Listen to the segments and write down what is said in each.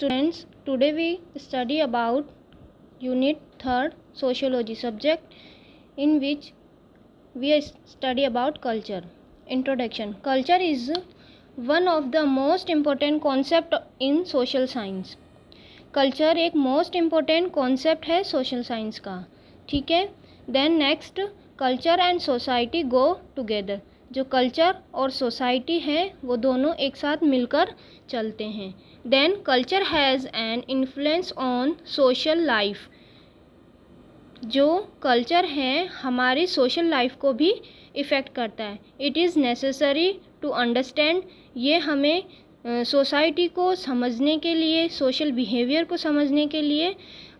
students today we study about unit 3 sociology subject in which we study about culture introduction culture is one of the most important concept in social science culture एक most important concept है social science का ठीक है then next culture and society go together जो culture और society है वो दोनों एक साथ मिलकर चलते हैं then culture has an influence on social life जो कल्चर है हमारी सोशल लाइफ को भी इफ़ेक्ट करता है it is necessary to understand ये हमें सोसाइटी uh, को समझने के लिए सोशल बिहेवियर को समझने के लिए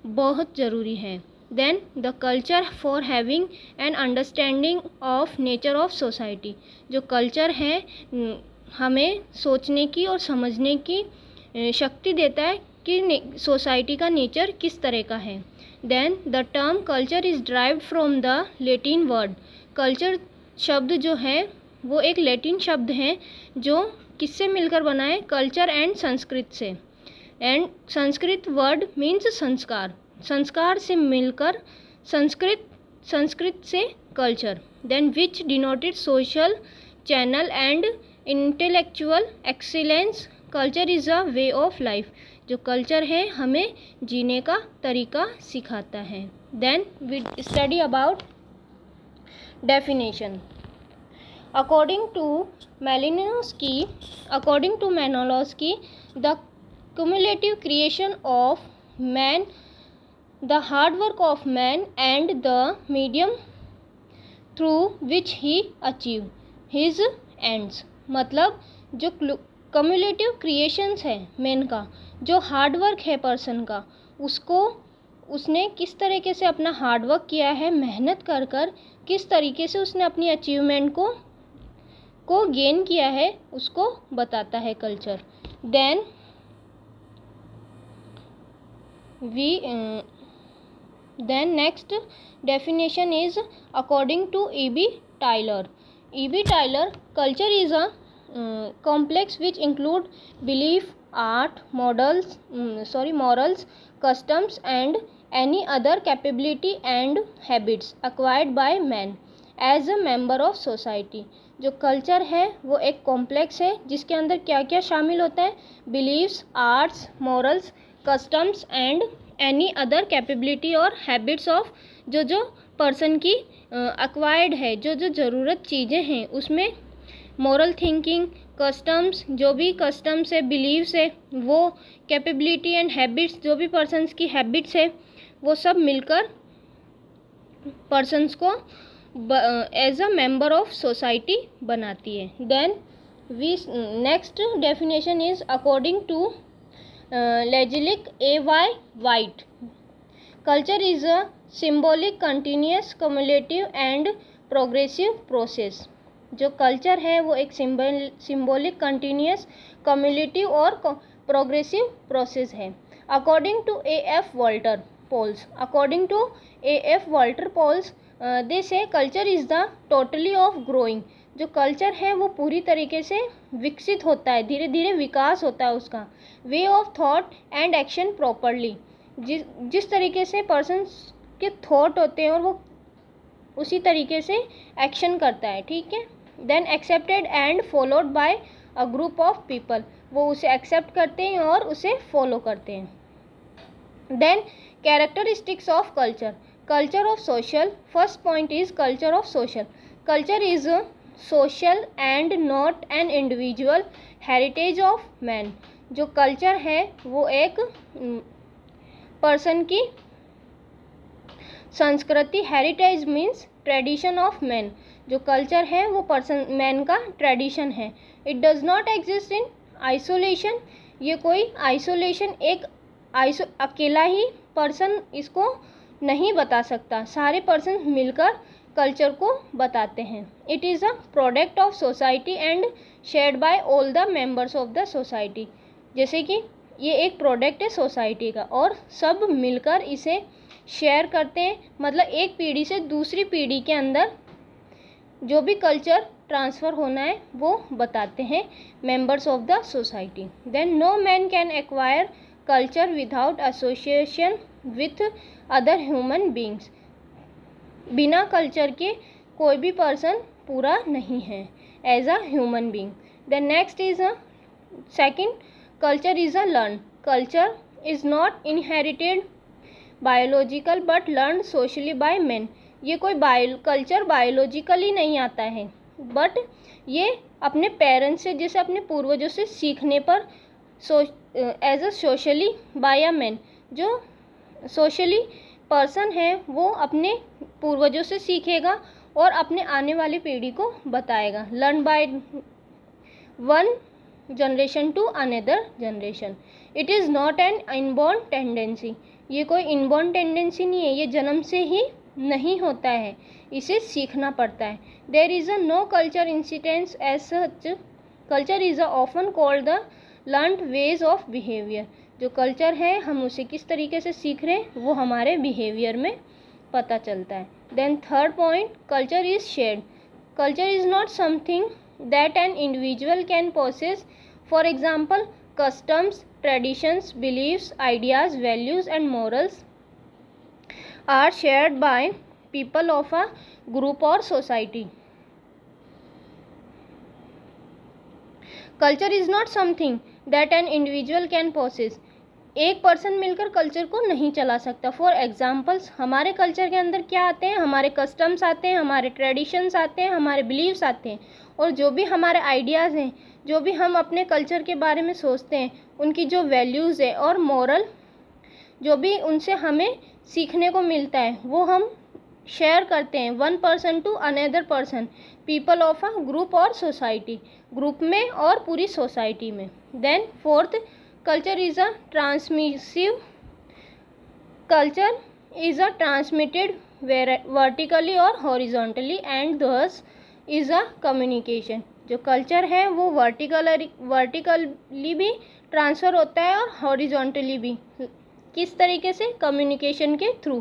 बहुत ज़रूरी है then the culture for having an understanding of nature of society जो कल्चर है हमें सोचने की और समझने की शक्ति देता है कि सोसाइटी का नेचर किस तरह का है then the term culture is drive from the Latin word culture शब्द जो है वो एक लेटिन शब्द है जो किससे मिलकर बना है कल्चर एंड संस्कृत से एंड संस्कृत वर्ड मीन्स संस्कार संस्कार से मिलकर संस्कृत संस्कृत से culture then which denoted social channel and intellectual excellence culture is a way of life जो कल्चर है हमें जीने का तरीका सिखाता है then we study about definition according to Malinowski की अकॉर्डिंग टू मैनोलॉस की the cumulative creation of man the hard work of man and the medium through which he achieve his ends मतलब जो कम्युलेटिव क्रिएशंस है man का जो hard work है person का उसको उसने किस तरीके से अपना हार्डवर्क किया है मेहनत कर कर किस तरीके से उसने अपनी अचीवमेंट को को गेन किया है उसको बताता है culture then we then next definition is according to E B Tylor E B Tylor culture is a complex which include belief art models sorry morals customs and any other capability and habits acquired by man as a member of society जो culture है वो एक complex है जिसके अंदर क्या क्या शामिल होता है beliefs arts morals customs and any other capability और हैबिट्स ऑफ जो जो पर्सन की अक्वायर्ड है जो जो ज़रूरत चीज़ें हैं उसमें मॉरल थिंकिंग कस्टम्स जो भी कस्टम्स है बिलीव्स है वो कैपेबिलिटी एंड हैबिट्स जो भी पर्सनस की हैबिट्स है वो सब मिलकर पर्सनस को as a member of society बनाती है then we next definition is according to Leslie A Y White culture is a symbolic continuous cumulative and progressive process जो कल्चर है वो एक सिम्बल सिम्बोलिक कंटिन्यूस कम्युनिटी और progressive process है according to A F Walter Pols according to A F Walter Pols they say culture is the totally of growing जो culture है वो पूरी तरीके से विकसित होता है धीरे धीरे विकास होता है उसका way of thought and action properly जिस जिस तरीके से पर्सन के थाट होते हैं और वो उसी तरीके से एक्शन करता है ठीक है then accepted and followed by a group of people वो उसे एक्सेप्ट करते हैं और उसे फॉलो करते हैं then characteristics of culture culture of social first point is culture of social culture is social and not an individual heritage of man जो culture है वो एक पर्सन mm, की संस्कृति heritage means tradition of man जो culture है वो person man का ट्रेडिशन है it does not exist in isolation ये कोई आइसोलेशन एक आइसो अकेला ही पर्सन इसको नहीं बता सकता सारे पर्सन मिलकर कल्चर को बताते हैं it is a product of society and share by all the members of the society जैसे कि ये एक प्रोडक्ट है सोसाइटी का और सब मिलकर इसे शेयर करते हैं मतलब एक पीढ़ी से दूसरी पीढ़ी के अंदर जो भी कल्चर ट्रांसफ़र होना है वो बताते हैं members of the society then no man can acquire culture without association with other human beings बिना कल्चर के कोई भी पर्सन पूरा नहीं है as a human being the next is a second culture is a learn culture is not inherited biological but learn socially by man ये कोई bio culture biologically नहीं आता है बट ये अपने पेरेंट्स से जैसे अपने पूर्वजों से सीखने पर so as a socially by a man जो सोशली पर्सन है वो अपने पूर्वजों से सीखेगा और अपने आने वाली पीढ़ी को बताएगा learn by one generation to another generation it is not an inborn tendency ये कोई इनबॉर्न टेंडेंसी नहीं है ये जन्म से ही नहीं होता है इसे सीखना पड़ता है there is a no culture incidents as such culture is a often called the learned ways of behaviour जो कल्चर है हम उसे किस तरीके से सीख रहे हैं वो हमारे बिहेवियर में पता चलता है then third point culture is shared culture is not something that an individual can process for example customs traditions beliefs ideas values and morals are shared by people of a group और society culture is not something that an individual can possess एक person मिलकर culture को नहीं चला सकता for examples हमारे culture के अंदर क्या आते हैं हमारे कस्टम्स आते हैं हमारे ट्रेडिशंस आते हैं हमारे बिलीव्स आते हैं और जो भी हमारे आइडियाज़ हैं जो भी हम अपने कल्चर के बारे में सोचते हैं उनकी जो वैल्यूज़ है और मॉरल जो भी उनसे हमें सीखने को मिलता है वो हम शेयर करते हैं one person to another person people of a group और सोसाइटी ग्रुप में और पूरी सोसाइटी में then fourth culture is a transmissive culture is a transmitted vertically और horizontally and this is a communication जो कल्चर है वो वर्टिकल वर्टिकली भी ट्रांसफ़र होता है और हॉरिजॉन्टली भी किस तरीके से कम्युनिकेशन के through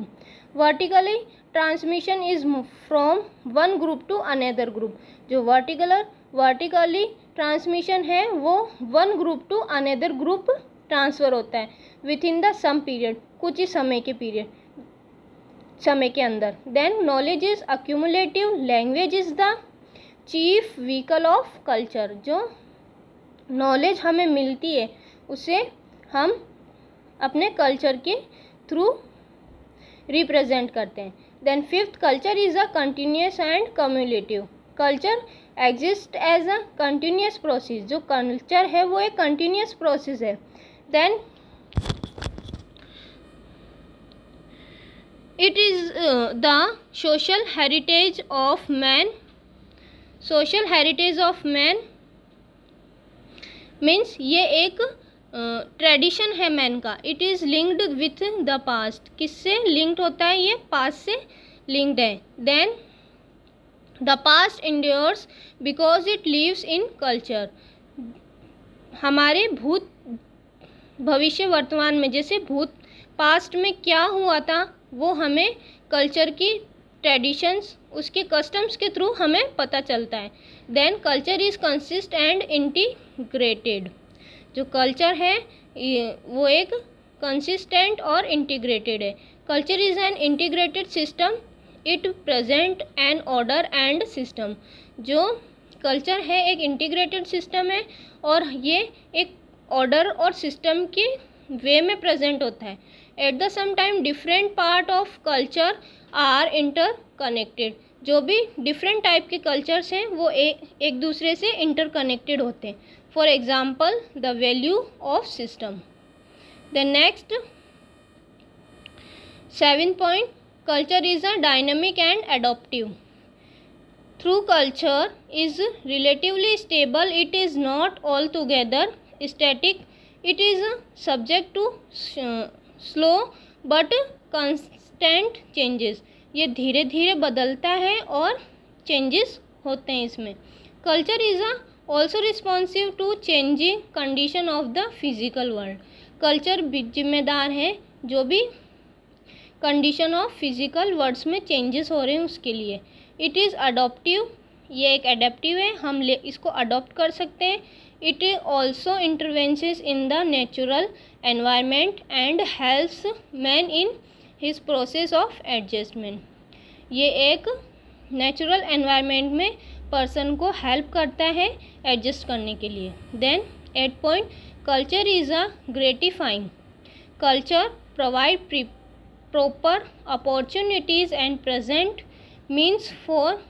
vertically transmission is from one group to another group जो वर्टिकलर वर्टिकली ट्रांसमिशन है वो one group to another group transfer होता है within the same period कुछ ही समय के पीरियड समय के अंदर then knowledge is accumulative language is the chief vehicle of culture जो नॉलेज हमें मिलती है उसे हम अपने कल्चर के थ्रू रिप्रेजेंट करते हैं then fifth culture is a continuous and cumulative culture exist as a continuous process जो कल्चर है वो एक कंटिन्यूस प्रोसेस है then it is the social heritage of man social heritage of man means ये एक tradition है man का it is linked with the past किससे लिंक्ड होता है ये पास्ट से लिंक्ड है then the past endures because it lives in culture हमारे भूत भविष्य वर्तमान में जैसे भूत पास्ट में क्या हुआ था वो हमें कल्चर की ट्रेडिशंस उसके कस्टम्स के थ्रू हमें पता चलता है then culture is consist and integrated जो कल्चर है वो एक कंसिस्टेंट और इंटीग्रेटेड है culture is an integrated system it present an order and system जो कल्चर है एक इंटीग्रेटेड सिस्टम है और ये एक ऑर्डर और सिस्टम के वे में प्रेजेंट होता है at the same time different part of culture are interconnected जो भी डिफरेंट टाइप के कल्चर्स हैं वो ए, एक दूसरे से इंटरकनेक्टेड होते हैं for example the value of system the next seven point culture is a dynamic and adaptive through culture is relatively stable it is not altogether static it is subject to slow but constant changes ये धीरे धीरे बदलता है और changes होते हैं इसमें culture is a also responsive to changing condition of the physical world culture भी जिम्मेदार है जो भी कंडीशन ऑफ फिजिकल वर्ड्स में चेंजेस हो रहे हैं उसके लिए इट इज़ अडोप्टिव ये एक अडेप्टिव है हम ले इसको अडोप्ट कर सकते हैं it also intervenes in the natural environment and helps man in his process of adjustment ये एक नेचुरल एनवायरमेंट में पर्सन को हेल्प करता है एडजस्ट करने के लिए then eighth point culture is a gratifying culture provide proper opportunities and present means for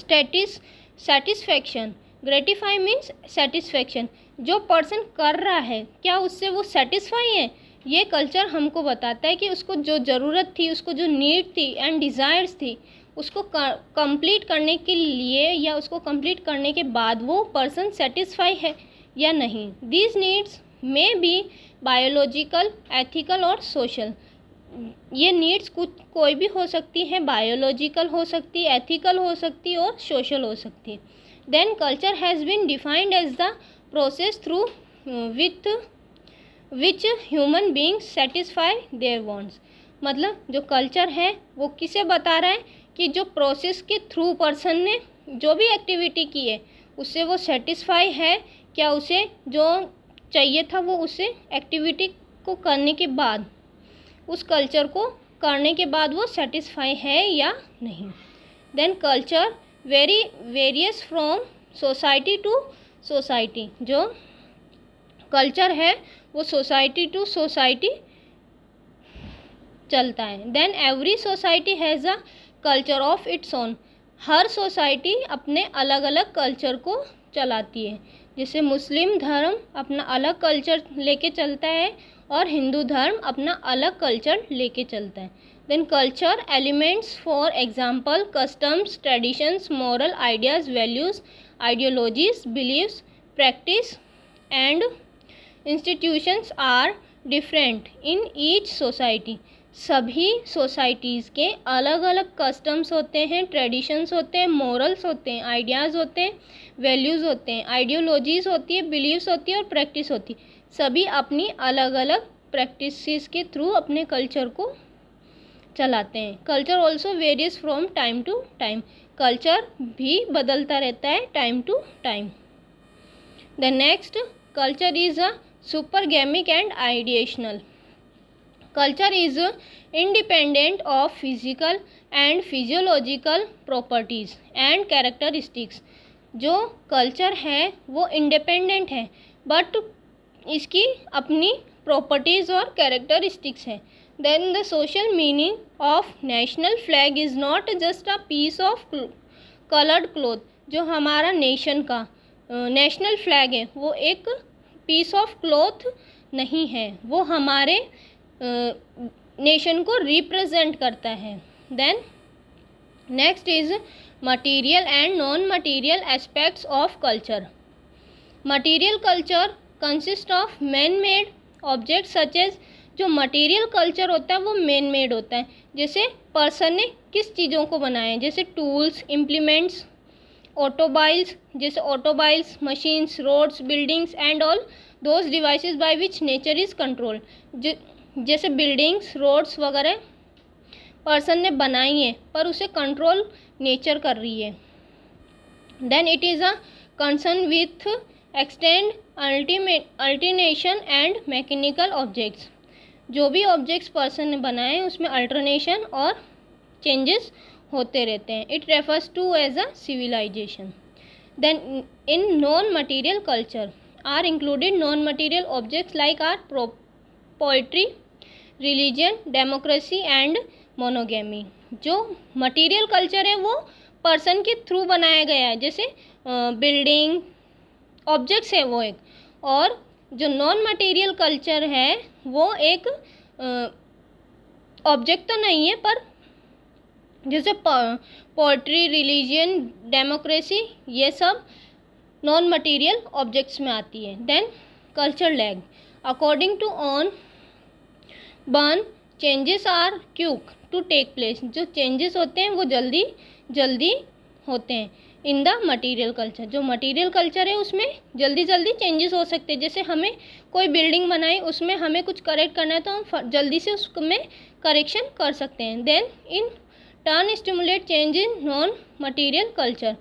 स्टेटिस satisfaction ग्रेटिफाई मीन्स satisfaction जो पर्सन कर रहा है क्या उससे वो सेटिस्फाई है ये कल्चर हमको बताता है कि उसको जो ज़रूरत थी उसको जो नीड थी एंड डिज़ायर्स थी उसको कंप्लीट करने के लिए या उसको कंप्लीट करने के बाद वो पर्सन सेटिस्फाई है या नहीं दीज नीड्स में भी बायोलॉजिकल एथिकल और सोशल ये नीड्स कुछ कोई भी हो सकती हैं बायोलॉजिकल हो सकती एथिकल हो सकती और सोशल हो सकती then culture has been defined as the process through with which human beings satisfy their wants मतलब जो कल्चर है वो किसे बता रहा है कि जो प्रोसेस के थ्रू पर्सन ने जो भी एक्टिविटी की है उससे वो सेटिस्फाई है क्या उसे जो चाहिए था वो उसे एक्टिविटी को करने के बाद उस कल्चर को करने के बाद वो सेटिस्फाई है या नहीं then culture very various from society to society जो कल्चर है वो सोसाइटी टू सोसाइटी चलता है then every society has a culture of its own हर सोसाइटी अपने अलग अलग कल्चर को चलाती है जैसे मुस्लिम धर्म अपना अलग कल्चर लेके चलता है और हिंदू धर्म अपना अलग कल्चर लेके चलता है then culture elements for example customs traditions moral ideas values ideologies beliefs practice and institutions are different in each society सभी सोसाइटीज़ के अलग अलग कस्टम्स होते हैं ट्रेडिशंस होते हैं मॉरल्स होते हैं आइडियाज़ होते हैं वैल्यूज़ होते हैं आइडियोलॉजीज़ होती है बिलीव्स होती है और प्रैक्टिस होती है सभी अपनी अलग अलग प्रैक्टिसेस के थ्रू अपने कल्चर को चलाते हैं culture also various from time to time culture भी बदलता रहता है time to time the next culture is a super गेमिक and ideational culture is independent of physical and physiological properties and characteristics जो कल्चर है वो इंडिपेंडेंट है but इसकी अपनी प्रॉपर्टीज़ और कैरेक्टरिस्टिक्स हैं then the social meaning of national flag is not just a piece of coloured cloth जो हमारा नेशन का नेशनल uh, फ्लैग है वो एक पीस ऑफ क्लोथ नहीं है वो हमारे नेशन को रिप्रेजेंट करता है then next is material and non material aspects of culture material culture consist of man made object such as जो मटेरियल कल्चर होता है वो मैन मेड होता है जैसे पर्सन ने किस चीज़ों को बनाए हैं जैसे टूल्स इम्प्लीमेंट्स ऑटोबाइल्स जैसे automobiles machines roads buildings and all those devices by which nature is control जैसे बिल्डिंग्स रोड्स वगैरह पर्सन ने बनाई है पर उसे कंट्रोल नेचर कर रही है then it is a concern with extend ultimate अल्टीनेशन एंड मैकेनिकल ऑब्जेक्ट्स जो भी ऑब्जेक्ट्स पर्सन ने बनाए उसमें अल्टरनेशन और चेंजेस होते रहते हैं it refers to as a civilization then in non material culture are included non material objects like art poetry religion democracy and monogamy जो मटेरियल कल्चर है वो पर्सन के थ्रू बनाया गया है जैसे बिल्डिंग ऑब्जेक्ट्स है वो एक और जो नॉन मटेरियल कल्चर है वो एक ऑब्जेक्ट तो नहीं है पर जैसे पोट्री रिलीजन डेमोक्रेसी ये सब नॉन मटेरियल ऑब्जेक्ट्स में आती है then culture lag according to Ogburn changes are quick to take place जो चेंजेस होते हैं वो जल्दी जल्दी होते हैं इन द मटीरियल कल्चर जो मटीरियल कल्चर है उसमें जल्दी जल्दी चेंजेस हो सकते हैं जैसे हमें कोई बिल्डिंग बनाई उसमें हमें कुछ करेक्ट करना है तो हम जल्दी से उसमें करेक्शन कर सकते हैं then in turn stimulate change in non material culture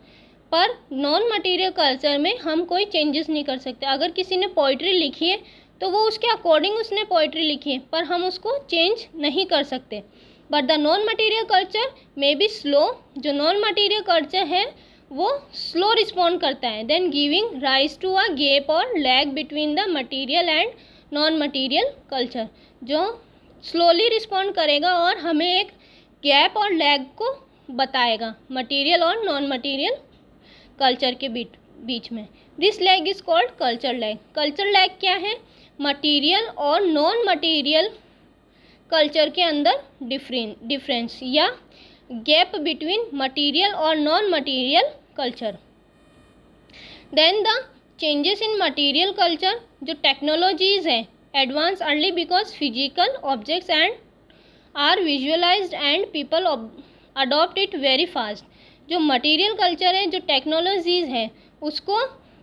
पर नॉन मटीरियल कल्चर में हम कोई चेंजेस नहीं कर सकते अगर किसी ने पोइट्री लिखी है तो वो उसके अकॉर्डिंग उसने पोइट्री लिखी है पर हम उसको चेंज नहीं कर सकते but the non material culture may be slow जो नॉन मटेरियल कल्चर है वो स्लो रिस्पॉन्ड करता है then giving rise to a gap और lag between the material and non material culture जो स्लोली रिस्पॉन्ड करेगा और हमें एक गैप और लैग को बताएगा मटीरियल और नॉन मटीरियल कल्चर के बीच बीच में this lag is called culture lag culture lag क्या है मटेरियल और नॉन मटेरियल कल्चर के अंदर डिफरें डिफरेंस या गैप बिटवीन मटेरियल और non material culture then the changes in material culture जो टेक्नोलॉजीज़ हैं advance early because physical objects and are visualized and people adopt it very fast जो material culture है जो टेक्नोलॉजीज़ हैं उसको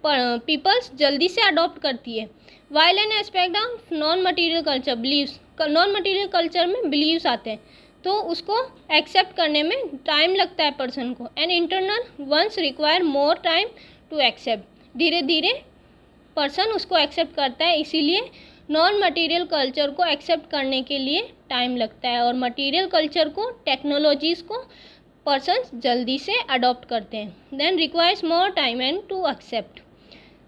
peoples जल्दी से अडॉप्ट करती है while an aspect of non material culture beliefs non material culture में बिलीव्स आते हैं तो उसको एक्सेप्ट करने में टाइम लगता है पर्सन को and internal ones require more time to accept धीरे धीरे पर्सन उसको एक्सेप्ट करता है इसीलिए नॉन मटेरियल कल्चर को एक्सेप्ट करने के लिए टाइम लगता है और मटेरियल कल्चर को टेक्नोलॉजीज़ को पर्सन जल्दी से अडॉप्ट करते हैं then requires more time and to accept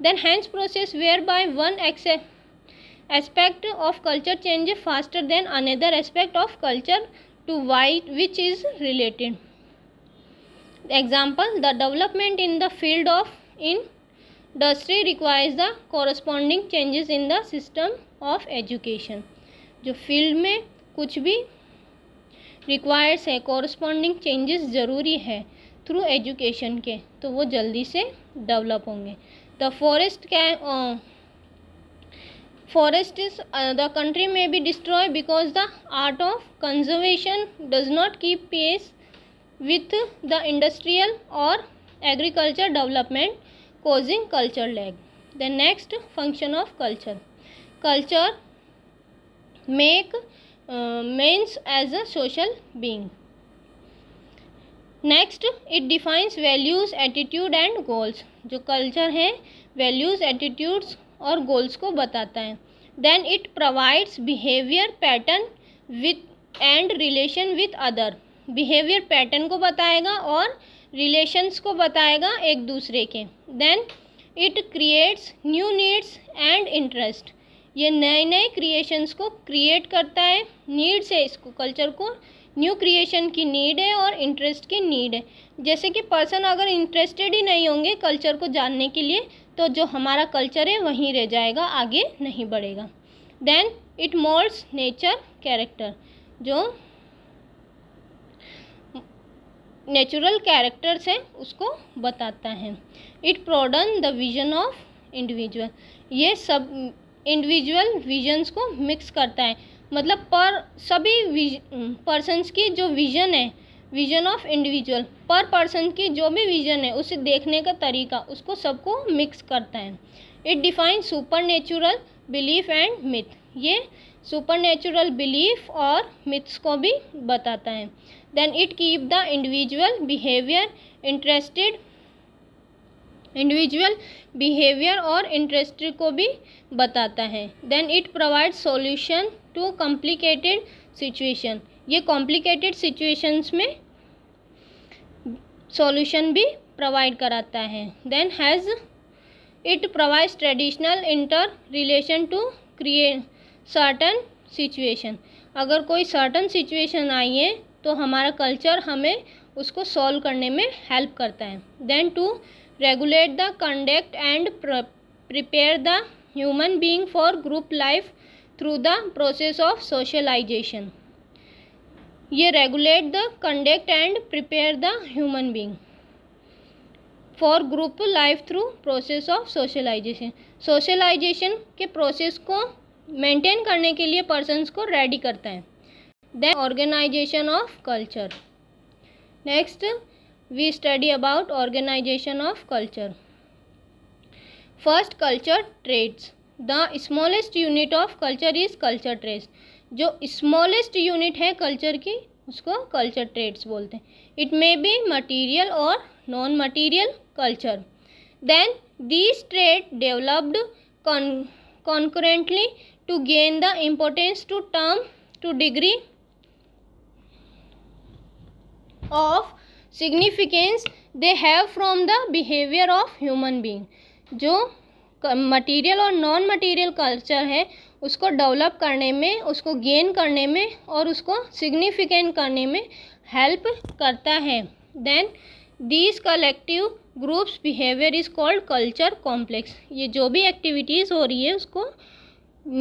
then hence process whereby one aspect of culture changes faster than another aspect of culture to which is related example the development in the field of industry requires the corresponding changes in the system of education जो field में कुछ भी requires है corresponding changes ज़रूरी है through education के तो वो जल्दी से डेवलप होंगे the forest can uh, forest is uh, the country may be destroyed because the art of conservation does not keep pace with the industrial or agriculture development causing culture lag the next function of culture culture make uh, means as a social being next it defines values attitude and goals जो culture है values attitudes और goals को बताता है then it provides behaviour pattern with and relation with other behaviour pattern को बताएगा और relations को बताएगा एक दूसरे के then it creates new needs and interest ये नए नए क्रिएशंस को क्रिएट करता है नीड्स है इसको कल्चर को न्यू क्रिएशन की नीड है और इंटरेस्ट की नीड है जैसे कि पर्सन अगर इंटरेस्टेड ही नहीं होंगे कल्चर को जानने के लिए तो जो हमारा कल्चर है वहीं रह जाएगा आगे नहीं बढ़ेगा then it moulds nature character जो नेचुरल कैरेक्टर्स हैं उसको बताता है इट प्रोडन द विजन ऑफ इंडिविजुअल ये सब इंडिविजुअल विजन्स को मिक्स करता है मतलब पर सभी पर्सनस mm, की जो विज़न है विज़न ऑफ इंडिविजुअल पर पर्सन की जो भी विज़न है उसे देखने का तरीका उसको सबको मिक्स करता है it define super natural belief and myth ये सुपर नेचुरल बिलीफ और मिथ्स को भी बताता है then it keep the individual behaviour interested individual behaviour और इंटरेस्ट को भी बताता है then it provide solution to complicated situation ये कॉम्प्लिकेटेड सिचुएशंस में सॉल्यूशन भी प्रोवाइड कराता है then has it provides traditional inter relation to create certain situation अगर कोई सर्टन सिचुएशन आई है तो हमारा कल्चर हमें उसको सॉल्व करने में हेल्प करता है then to regulate the conduct and prepare the human being for group life through the process of socialization ये regulate the conduct and prepare the human being for group life through process of socialization socialization के process को maintain करने के लिए person को ready करता है then organization of culture next we study about organization of culture first culture trades the smallest unit of culture is culture trades जो smallest unit है कल्चर की उसको कल्चर ट्रेड्स बोलते हैं इट मे बी मटीरियल और non material culture then this trade developed concurrently to gain the importance to term to degree of significance they have from the behaviour of human being जो material और non material culture है उसको develop करने में उसको gain करने में और उसको सिग्निफिकेंट करने में हेल्प करता है then these collective groups behaviour is called culture complex ये जो भी एक्टिविटीज़ हो रही है उसको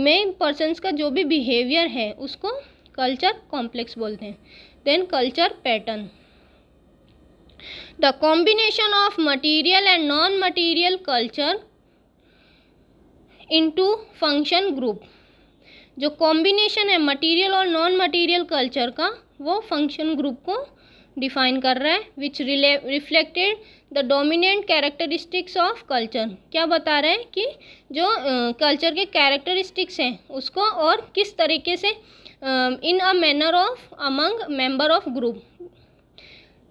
मेन पर्सनस का जो भी बिहेवियर है उसको कल्चर कॉम्प्लेक्स बोलते हैं then culture pattern the combination of material and non material culture into function group जो कॉम्बिनेशन है मटेरियल और नॉन मटेरियल कल्चर का वो फंक्शन ग्रुप को डिफाइन कर रहा है which relay reflected the dominant characteristics of culture क्या बता रहे हैं कि जो कल्चर uh, के कैरेक्टरिस्टिक्स हैं उसको और किस तरीके से in a manner of among member of group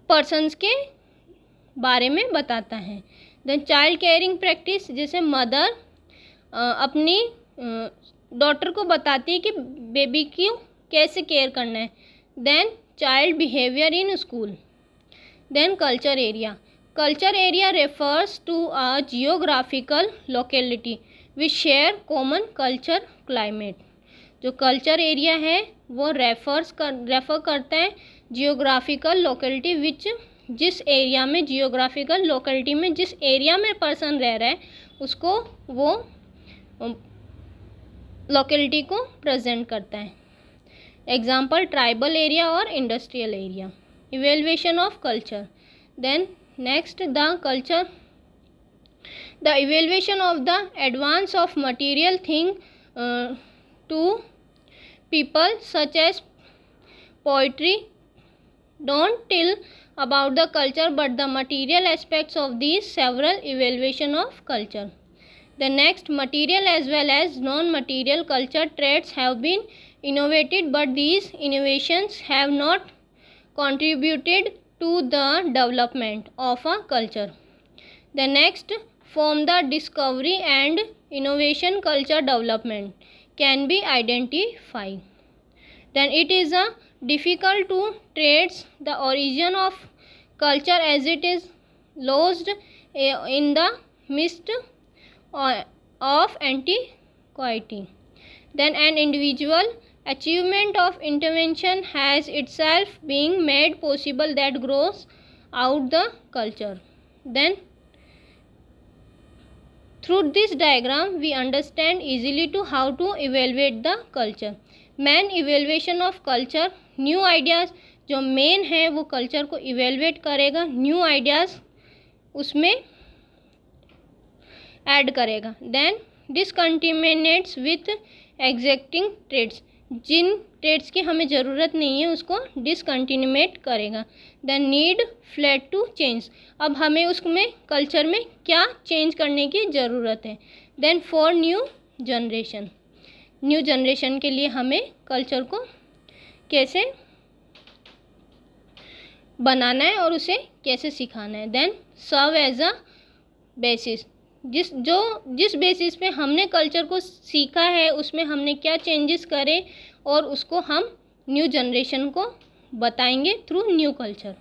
persons के बारे में बताता है देन चाइल्ड केयरिंग प्रैक्टिस जैसे मदर अपनी डॉटर को बताती है कि बेबी क्यों कैसे केयर करना है then child behaviour in school then culture area culture area refers to a geographical locality which share common culture climate जो कल्चर एरिया है वो रेफर्स कर रेफर करता है जियोग्राफिकल लोकेलिटी विच जिस एरिया में जियोग्राफिकल लोकेलिटी में जिस एरिया में पर्सन रह रहा है उसको वो लोकेलिटी को प्रेजेंट करता है एग्जाम्पल ट्राइबल एरिया और industrial area evaluation of culture then next the culture the evaluation of the advance of material thing to people such as poetry don't till about the culture but the material aspects of these several evaluation of culture The next material as well as non-material culture traits have been innovated but these innovations have not contributed to the development of a culture. The next from the discovery and innovation culture development can be identified. Then it is a difficult to trace the origin of culture as it is lost eh, in the mist of antiquity then an individual achievement of intervention has itself being made possible that grows out the culture then through this diagram we understand easily to how to evaluate the culture man evaluation of culture new ideas जो main है वो culture को evaluate करेगा new ideas उसमें add करेगा then decontaminates with exacting traits जिन traits की हमें ज़रूरत नहीं है उसको डिसकंटिन्यूमेट करेगा the need felt to change अब हमें उसमें कल्चर में क्या चेंज करने की ज़रूरत है then for new generation new generation के लिए हमें कल्चर को कैसे बनाना है और उसे कैसे सिखाना है then serve as a basis जिस जो जिस बेसिस पे हमने कल्चर को सीखा है उसमें हमने क्या चेंजेस करे और उसको हम न्यू जनरेशन को बताएंगे through new culture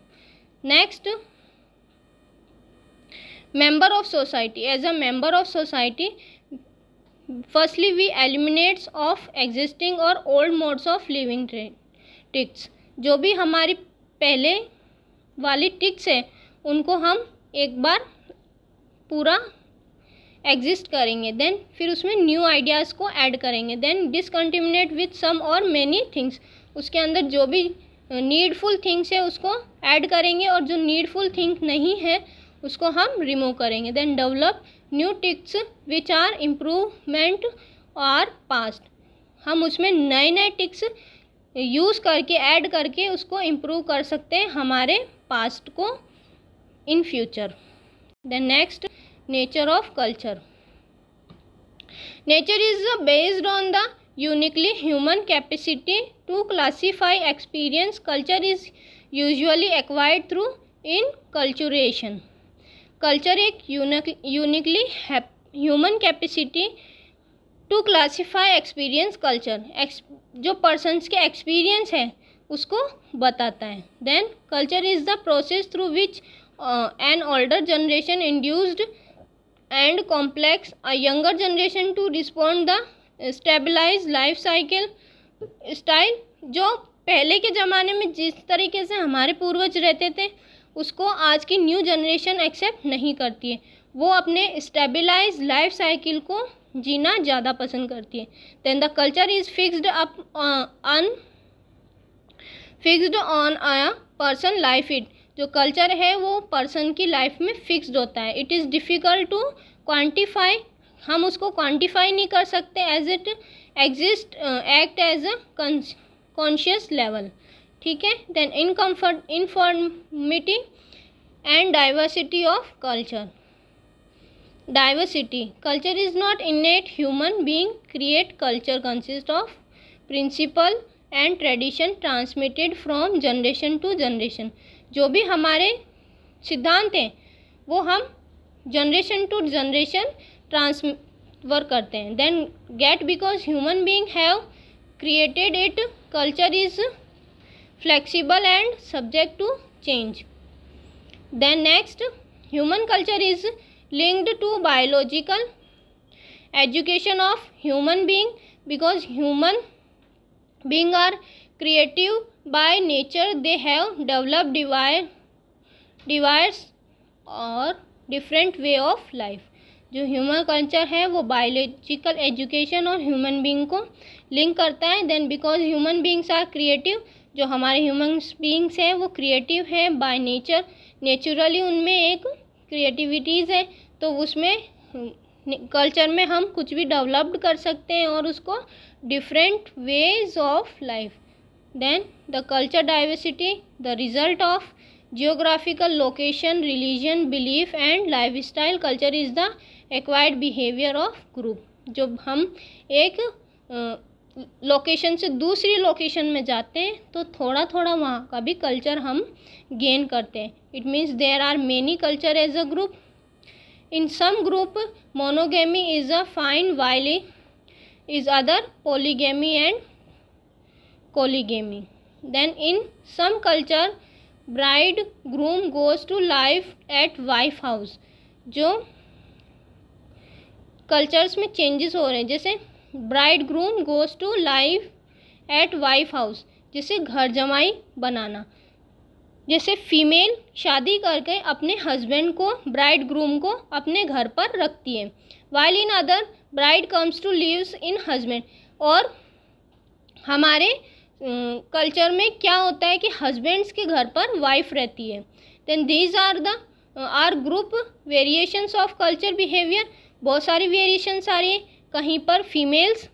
next member of society as a member of society firstly we eliminates of existing और old modes of living ticks जो भी हमारी पहले वाली टिक्स है उनको हम एक बार पूरा एग्जिस्ट करेंगे देन फिर उसमें न्यू आइडियाज़ को ऐड करेंगे देन डिसकंटिमिनेट विथ सम और मैनी थिंग्स उसके अंदर जो भी नीडफुल थिंग्स है उसको ऐड करेंगे और जो नीडफुल थिंग नहीं है उसको हम रिमूव करेंगे then develop new ticks which are improvement और पास्ट हम उसमें नए नए टिक्स यूज़ करके ऐड करके उसको इम्प्रूव कर सकते हैं हमारे पास्ट को in future then next nature of culture nature is based on the uniquely human capacity to classify experience culture is usually acquired through enculturation culture एक uniquely human capacity to classify experience culture जो persons के experience है उसको बताता है then culture is the process through which an older generation induced and complex a younger generation to respond the stabilise life cycle style जो पहले के ज़माने में जिस तरीके से हमारे पूर्वज रहते थे उसको आज की न्यू जनरेशन एक्सेप्ट नहीं करती है वो अपने स्टेबलाइज लाइफ साइकिल को जीना ज़्यादा पसंद करती है then the culture is fixed up on fixed on a person life it जो कल्चर है वो पर्सन की लाइफ में फिक्स्ड होता है it is difficult to quantify हम उसको क्वान्टिफाई नहीं कर सकते as it exist act as a conscious level ठीक है then in comfort uniformity and diversity of culture diversity culture is not innate human being create culture consist of principle and tradition transmitted from generation to generation जो भी हमारे सिद्धांत हैं वो हम generation to generation transfer करते हैं then get because human being have created it culture is flexible and subject to change then next human culture is linked to biological education of human being because human being are creative by nature they have develop device और different way of life जो human culture है वो biological education और human being को link करता है then because human beings are creative जो हमारे ह्यूमन बींग्स हैं वो क्रिएटिव हैं बाय नेचर नेचुरली उनमें एक क्रिएटिविटीज़ है तो उसमें कल्चर में हम कुछ भी डेवलप्ड कर सकते हैं और उसको different ways of life then the culture diversity the result of geographical location religion belief and lifestyle culture is the acquired behavior of group जब हम एक लोकेशन से दूसरी लोकेशन में जाते हैं तो थोड़ा थोड़ा वहाँ का भी कल्चर हम गेन करते हैं it means there are many culture as a group in some group monogamy is a fine while is other polygamy and कोलीगेमी then in some culture bride groom goes to life at wife house जो cultures में changes हो रहे हैं जैसे bride groom goes to life at wife house जैसे घर जमाई बनाना जैसे फीमेल शादी करके अपने हस्बैंड को ब्राइड ग्रूम को अपने घर पर रखती है while in other bride comes to lives in husband और हमारे कल्चर में क्या होता है कि हस्बैंड्स के घर पर वाइफ रहती है then these are the are group variations of culture behaviour बहुत सारी वेरिएशंस आ रही है कहीं पर फीमेल्स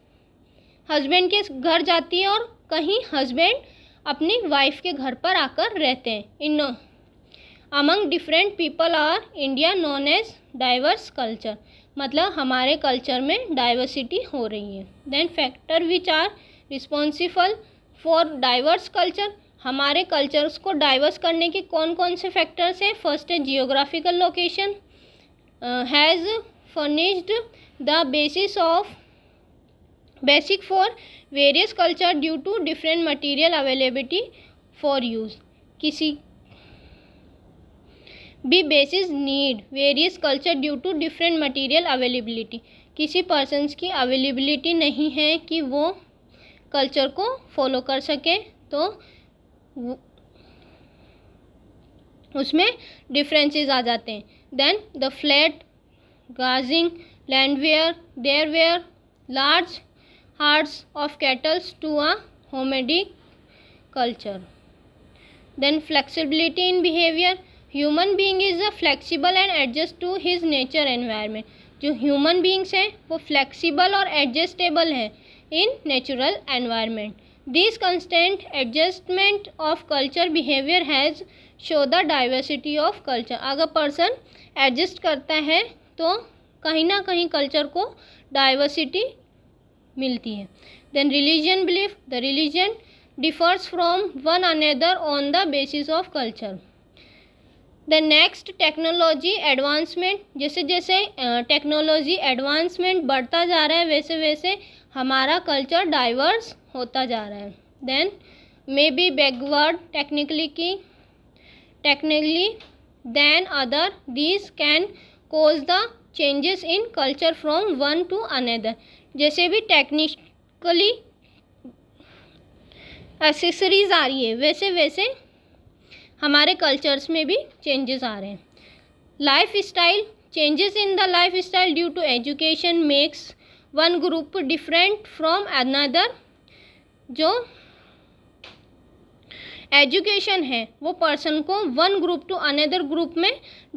हस्बैंड के घर जाती है और कहीं हस्बैंड अपनी वाइफ के घर पर आकर रहते हैं in among different people are India known as diverse culture मतलब हमारे कल्चर में डाइवर्सिटी हो रही है then factor which are responsible for diverse culture हमारे कल्चर्स को डाइवर्स करने के कौन कौन से फैक्टर्स हैं फर्स्ट है geographical location has furnished the basis of basic for various culture due to different material availability for use किसी बी basis need various culture due to different material availability किसी पर्सनस की अवेलेबिलिटी नहीं है कि वो कल्चर को फॉलो कर सके तो उसमें डिफरेंसेस आ जाते हैं then the flat grazing land where there were large herds of cattles to a nomadic culture then flexibility in behaviour human being is a flexible and adjust to his nature environment जो human beings हैं वो flexible और adjustable हैं in natural environment. This constant adjustment of culture behavior has show the diversity of culture अगर person adjust करता है तो कहीं ना कहीं कल्चर को डाइवर्सिटी मिलती है then religion belief the religion differs from one another on the basis of culture the next technology advancement जैसे जैसे टेक्नोलॉजी एडवांसमेंट बढ़ता जा रहा है वैसे वैसे हमारा कल्चर डाइवर्स होता जा रहा है then may be backward technically की technically then other this can cause the changes in culture from one to another जैसे भी टेक्निकली एसेसरीज आ रही है वैसे वैसे हमारे कल्चर्स में भी चेंजेस आ रहे हैं life style changes in the life style due to education makes one group different from another जो एजुकेशन है वो पर्सन को one group to another group में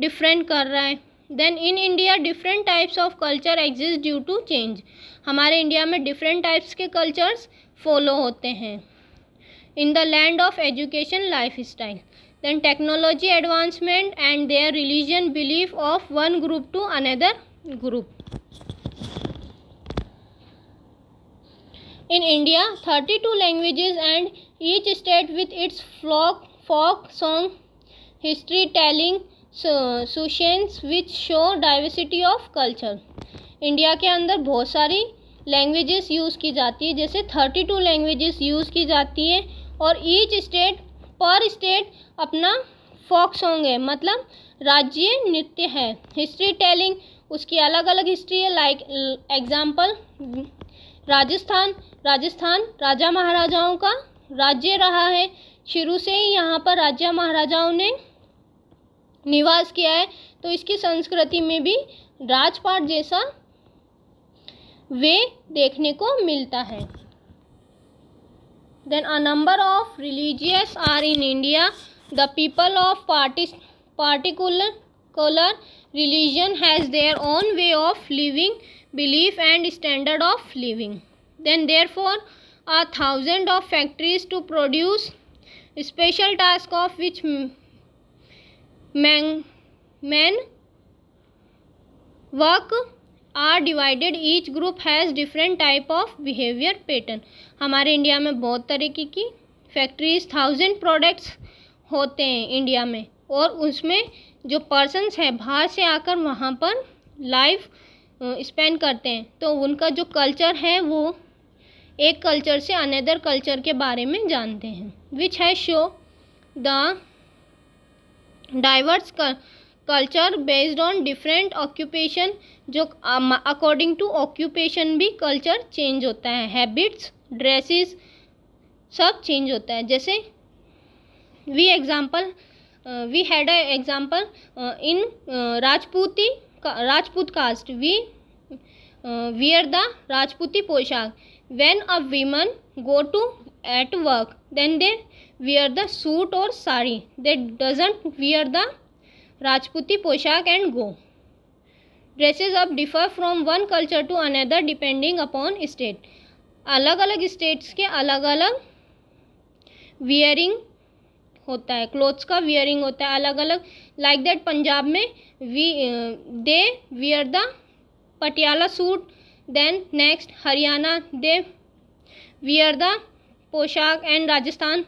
डिफरेंट कर रहा है then in India different types of culture exist due to change हमारे India में डिफरेंट टाइप्स के कल्चर्स फॉलो होते हैं in the land of education life style then technology advancement and their religion belief of one group to another group in India thirty two language and each state with its flock folk song history telling सुशेंस which show diversity of culture India के अंदर बहुत सारी languages use की जाती है जैसे thirty two languages use की जाती हैं और ईच स्टेट पर स्टेट अपना फोक सॉन्ग है मतलब राज्य नृत्य है हिस्ट्री टेलिंग उसकी अलग अलग हिस्ट्री है लाइक एग्जाम्पल राजस्थान राजस्थान राजा महाराजाओं का राज्य रहा है शुरू से ही यहाँ पर राजा महाराजाओं ने निवास किया है तो इसकी संस्कृति में भी राजपाट जैसा वे देखने को मिलता है then a number of religious are in India the people of party particular colour religion has their own way of living belief and standard of living then therefore a thousand of factories to produce special task of which among men work are divided each group has different type of behaviour pattern हमारे India में बहुत तरीके की factories thousand products होते हैं India में और उसमें जो पर्सनस हैं बाहर से आकर वहाँ पर लाइफ स्पेंड करते हैं तो उनका जो कल्चर है वो एक कल्चर से अनदर कल्चर के बारे में जानते हैं विच है show the diverse culture based on different occupation जो अकॉर्डिंग टू ऑक्यूपेशन भी कल्चर चेंज होता है हैबिट्स ड्रेसेस सब चेंज होता है जैसे we example we had a example in Rajputi Rajput caste we wear the Rajputi poshak when a women go to at work then they wear the suit और sari they doesn't wear the Rajputi poshak and go dresses अब differ from one culture to another depending upon state अलग अलग states के अलग अलग wearing होता है clothes का वियरिंग होता है अलग अलग लाइक दैट पंजाब में we they wear the Patiala suit then next Haryana they wear the poshak and Rajasthan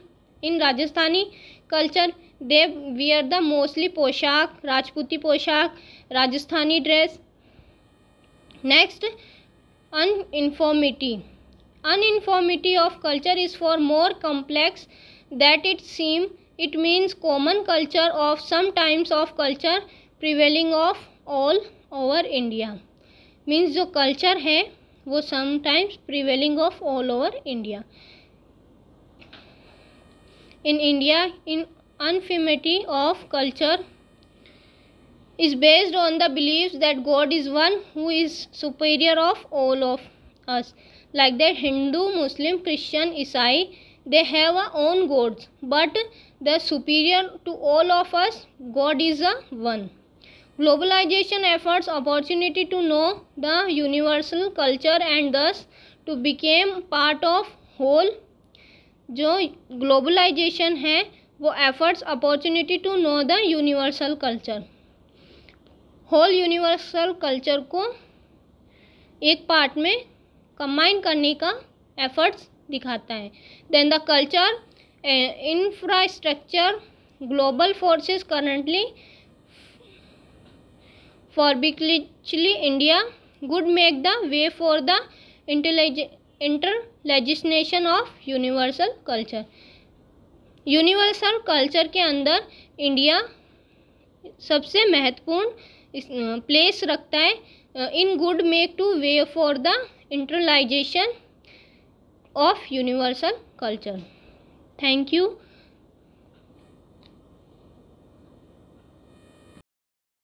in Rajasthani culture they wear the mostly poshak Rajputi poshak Rajasthani dress next uniformity uniformity of culture is for more complex that it seem it means common culture of some times of culture prevailing of all over India Means, the culture है sometimes prevailing of all over India. in India in unfimity of culture is based on the beliefs that God is one who is superior of all of us. Like that Hindu, Muslim, Christian, Isai, they have our own gods, but the superior to all of us, God is a one. Globalisation efforts opportunity to know the universal culture and thus to became part of whole जो globalisation है वो efforts opportunity to know the universal culture whole universal culture को एक part में combine करने का efforts दिखाता है then the culture infrastructure global forces currently forcibly India good make the way for the इंटेलिज inter legislation of universal culture universal culture के अंदर इंडिया सबसे महत्वपूर्ण प्लेस रखता है in good make to way for the internalisation of universal culture thank you